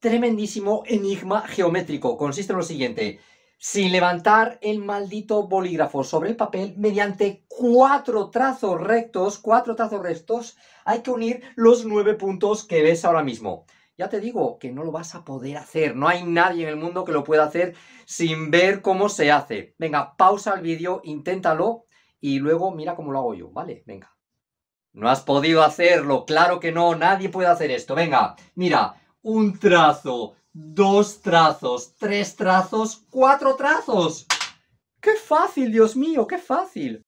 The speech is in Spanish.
tremendísimo enigma geométrico. Consiste en lo siguiente. Sin levantar el maldito bolígrafo sobre el papel, mediante cuatro trazos rectos, cuatro trazos rectos, hay que unir los nueve puntos que ves ahora mismo. Ya te digo que no lo vas a poder hacer. No hay nadie en el mundo que lo pueda hacer sin ver cómo se hace. Venga, pausa el vídeo, inténtalo y luego mira cómo lo hago yo, ¿vale? Venga. No has podido hacerlo, claro que no, nadie puede hacer esto. Venga, mira, un trazo, dos trazos, tres trazos, cuatro trazos. ¡Qué fácil, Dios mío, qué fácil!